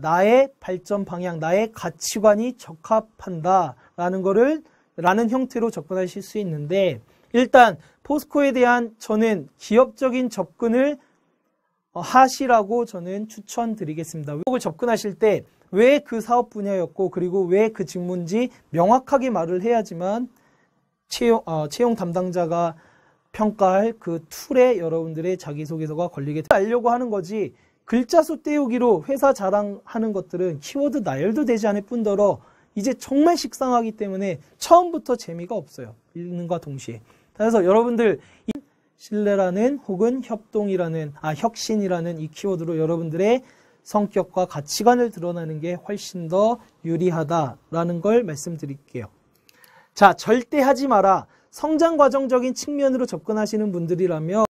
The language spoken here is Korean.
나의 발전 방향, 나의 가치관이 적합한다라는 거를 라는 형태로 접근하실 수 있는데 일단 포스코에 대한 저는 기업적인 접근을 하시라고 저는 추천드리겠습니다. 이걸 접근하실 때 왜 그 사업 분야였고 그리고 왜 그 직무인지 명확하게 말을 해야지만 채용, 어, 채용 담당자가 평가할 그 툴에 여러분들의 자기소개서가 걸리게 되려고 하는 거지 글자 수 때우기로 회사 자랑하는 것들은 키워드 나열도 되지 않을 뿐더러 이제 정말 식상하기 때문에 처음부터 재미가 없어요. 읽는과 동시에. 따라서 여러분들 신뢰라는 혹은 협동이라는 아 혁신이라는 이 키워드로 여러분들의 성격과 가치관을 드러나는 게 훨씬 더 유리하다라는 걸 말씀드릴게요. 자, 절대 하지 마라. 성장 과정적인 측면으로 접근하시는 분들이라면